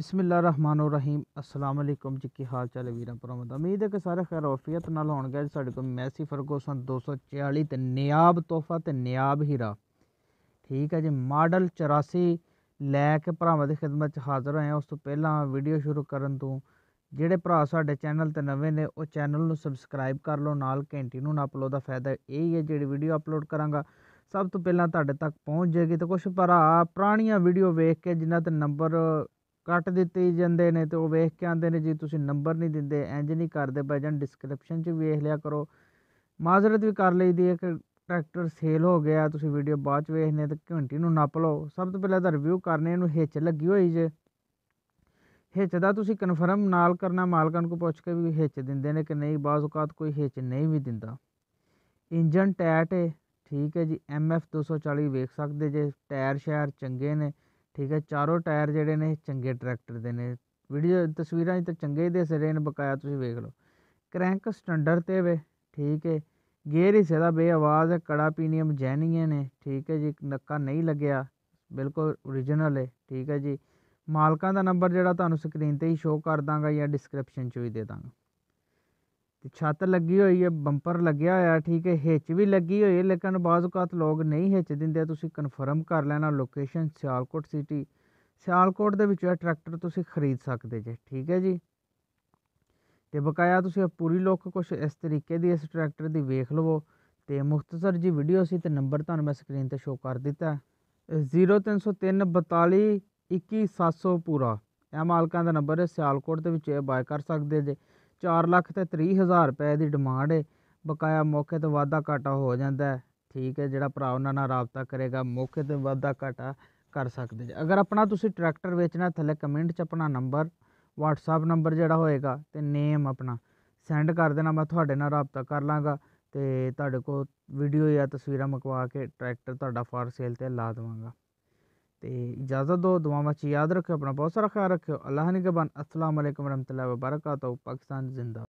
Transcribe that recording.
ਰਹੀਮ ਅਸਲਾਮ ਅਲੈਕੁਮ ਜੀ ਕੀ ਹਾਲ ਚਾਲ ਹੈ ਵੀਰਾਂ ਭਰਾਵਾਂ ਦਾ ਉਮੀਦ ਹੈ ਕਿ ਸਾਰੇ ਖੈਰ ਆਫੀਅਤ ਨਾਲ ਹੋਣਗੇ ਸਾਡੇ ਕੋਲ ਮੈਸੀ ਫਰਗੋਸਨ 246 ਤੇ ਨਿਆਬ ਤੋਹਫਾ ਤੇ ਨਿਆਬ ਹੀਰਾ ਠੀਕ ਹੈ ਜੀ ਮਾਡਲ 84 ਲੈ ਕੇ ਭਰਾਵਾਂ ਦੀ ਖਿਦਮਤ 'ਚ ਹਾਜ਼ਰ ਹੋਏ ਹਾਂ ਉਸ ਤੋਂ ਪਹਿਲਾਂ ਵੀਡੀਓ ਸ਼ੁਰੂ ਕਰਨ ਤੋਂ ਜਿਹੜੇ ਭਰਾ ਸਾਡੇ ਚੈਨਲ ਤੇ ਨਵੇਂ ਨੇ ਉਹ ਚੈਨਲ ਨੂੰ ਸਬਸਕ੍ਰਾਈਬ ਕਰ ਲਓ ਨਾਲ ਘੰਟੀ ਨੂੰ ਨਾ ਲਓ ਦਾ ਫਾਇਦਾ ਇਹ ਹੀ ਹੈ ਜਿਹੜੀ ਵੀਡੀਓ ਅਪਲੋਡ ਕਰਾਂਗਾ ਸਭ ਤੋਂ ਪਹਿਲਾਂ ਤੁਹਾਡੇ ਤੱਕ ਪਹੁੰਚ ਜਾਏਗੀ ਤੇ ਕੁਝ ਭਰਾ ਪੁਰਾਣੀਆਂ ਵੀਡੀਓ ਵੇਖ ਕੇ ਜਿਨ੍ਹਾਂ ਤੇ ਨੰਬਰ ਕੱਟ ਦਿੱਤੇ ਜਾਂਦੇ ਨੇ ਤੇ ਉਹ ਵੇਖ ਕੇ ਆਂਦੇ ਨੇ ਜੀ ਤੁਸੀਂ ਨੰਬਰ ਨਹੀਂ ਦਿੰਦੇ ਇੰਜ ਨਹੀਂ ਕਰਦੇ ਭਾਈਜਾਨ ਡਿਸਕ੍ਰਿਪਸ਼ਨ 'ਚ ਵੇਖ ਲਿਆ ਕਰੋ ਮਾਜ਼ਰਤ ਵੀ ਕਰ ਲਈਦੀ ਹੈ ਕਿ ਟਰੈਕਟਰ ਸੇਲ ਹੋ ਗਿਆ ਤੁਸੀਂ ਵੀਡੀਓ ਬਾਅਦ 'ਚ ਵੇਖਨੇ ਤੇ ਘੰਟੀ ਨੂੰ ਨੱਪ ਲਓ ਸਭ ਤੋਂ ਪਹਿਲਾਂ ਤਾਂ ਰਿਵਿਊ ਕਰਨੇ ਨੂੰ ਹਿੱਚ ਲੱਗੀ ਹੋਈ ਜੇ ਹਿੱਚ ਦਾ ਤੁਸੀਂ ਕਨਫਰਮ ਨਾਲ ਕਰਨਾ ਮਾਲਕਾਂ ਨੂੰ ਪੁੱਛ ਕੇ ਵੀ ਹਿੱਚ ਦਿੰਦੇ ਨੇ ਕਿ ਨਹੀਂ ਬਾਜ਼ ਔਕਾਤ ਕੋਈ ਹਿੱਚ ਨਹੀਂ ਵੀ ਦਿੰਦਾ ਇੰਜਨ ਟੈਟ ਹੈ ਠੀਕ ਹੈ ਜੀ ਐਮ ਐਫ 240 ਵੇਖ ਸਕਦੇ ਜੇ ਟਾਇਰ ਸ਼ਾਇਰ ਚੰਗੇ ਨੇ ਠੀਕ ਹੈ ਚਾਰੋਂ ਟਾਇਰ ਜਿਹੜੇ ਨੇ ਚੰਗੇ ਟਰੈਕਟਰ ਦੇ ਨੇ ਵੀਡੀਓ ਤਸਵੀਰਾਂ 'ਚ ਤਾਂ ਚੰਗੇ ਹੀ ਦਿਸ ਰਹੇ ਨੇ ਬਕਾਇਆ ਤੁਸੀਂ ਵੇਖ ਲਓ ਕ੍ਰੈਂਕ ਸਟੈਂਡਰਡ ਤੇ ਵੇ ਠੀਕ ਹੈ ਗੇਅਰ ਹੀ ਦਾ ਬੇਆਵਾਜ਼ ਹੈ ਕੜਾ ਪੀਨੀਅਮ ਜੈਨੀਆਂ ਨੇ ਠੀਕ ਹੈ ਜੀ ਨੱਕਾ ਨਹੀਂ ਲੱਗਿਆ ਬਿਲਕੁਲ origignal ਹੈ ਠੀਕ ਹੈ ਜੀ ਮਾਲਕਾਂ ਦਾ ਨੰਬਰ ਜਿਹੜਾ ਤੁਹਾਨੂੰ ਸਕਰੀਨ ਤੇ ਹੀ ਸ਼ੋ ਕਰ ਦਾਂਗਾ ਜਾਂ ਡਿਸਕ੍ਰਿਪਸ਼ਨ 'ਚ ਵੀ ਦੇ ਦਾਂਗਾ ਛੱਤ ਲੱਗੀ ਹੋਈ ਹੈ ਬੰਪਰ ਲੱਗਿਆ ਹੋਇਆ ਠੀਕ ਹੈ ਹਿੱਚ ਵੀ ਲੱਗੀ ਹੋਈ ਹੈ ਲੇਕਿਨ ਬਾਜ਼ ਔਕਾਤ ਲੋਕ ਨਹੀਂ ਹਿੱਚ ਦਿੰਦੇ ਤੁਸੀਂ ਕਨਫਰਮ ਕਰ ਲੈਣਾ ਲੋਕੇਸ਼ਨ ਸਿਆਲਕੋਟ ਸਿਟੀ ਸਿਆਲਕੋਟ ਦੇ ਵਿੱਚ ਇਹ ਟਰੈਕਟਰ ਤੁਸੀਂ ਖਰੀਦ ਸਕਦੇ ਜੇ ਠੀਕ ਹੈ ਜੀ ਤੇ ਬਕਾਇਆ ਤੁਸੀਂ ਪੂਰੀ ਲੋਕ ਕੁਝ ਇਸ ਤਰੀਕੇ ਦੀ ਇਸ ਟਰੈਕਟਰ ਦੀ ਵੇਖ ਲਵੋ ਤੇ ਮੁਖਤਸਰ ਜੀ ਵੀਡੀਓ ਸੀ ਤੇ ਨੰਬਰ ਤੁਹਾਨੂੰ ਮੈਂ ਸਕਰੀਨ ਤੇ ਸ਼ੋ ਕਰ ਦਿੱਤਾ 0303421700 ਪੂਰਾ ਇਹ ਮਾਲਕਾਂ ਦਾ ਨੰਬਰ ਹੈ ਸਿਆਲਕੋਟ ਦੇ ਵਿੱਚ ਇਹ ਬਾਏ ਕਰ ਸਕਦੇ ਜੇ 4 ਲੱਖ ਤੇ 30 ਹਜ਼ਾਰ ਰੁਪਏ ਦੀ ਡਿਮਾਂਡ ਹੈ ਬਕਾਇਆ ਮੌਕੇ ਤੇ ਵਾਦਾ ਘਾਟਾ ਹੋ ਜਾਂਦਾ ਹੈ ਠੀਕ ਹੈ ਜਿਹੜਾ ਭਰਾ ਉਹਨਾਂ ਨਾਲ ਰਾਬਤਾ ਕਰੇਗਾ ਮੌਕੇ ਤੇ ਵਾਦਾ ਘਾਟਾ ਕਰ ਸਕਦੇ ਜੇ ਅਗਰ ਆਪਣਾ ਤੁਸੀਂ ਟਰੈਕਟਰ ਵੇਚਣਾ ਥੱਲੇ ਕਮੈਂਟ 'ਚ ਆਪਣਾ ਨੰਬਰ WhatsApp ਨੰਬਰ ਜਿਹੜਾ ਹੋਏਗਾ ਤੇ ਨੇਮ ਆਪਣਾ ਸੈਂਡ ਕਰ ਦੇਣਾ ਮੈਂ ਤੁਹਾਡੇ ਨਾਲ ਰਾਬਤਾ ਕਰ ਲਾਂਗਾ ਤੇ ਤੁਹਾਡੇ ਕੋਲ ਵੀਡੀਓ ਜਾਂ ਤਸਵੀਰਾਂ ਮਕਵਾ ਕੇ ਟਰੈਕਟਰ ਤੁਹਾਡਾ ਫਾਰ ਸੇਲ ਤੇ ਲਾ ਦਵਾਂਗਾ ਤੇ ਇਜਾਜ਼ਤ ਦੋ ਦੁਆਵਾਂ 'ਚ ਯਾਦ ਰੱਖਿਓ ਆਪਣਾ ਬਹੁਤ ਸਾਰਾ ਖਿਆਲ ਰੱਖਿਓ ਅੱਲਾਹ ਨਿਗਬਾਨ ਅਸਲਾਮ ਅਲੈਕਮ ਰਹਿਮਤੁਲਲਾਹ ਵਬਰਕਾਤੁਹ ਪਾਕਿਸਤਾਨ ਜ਼ਿੰਦਾ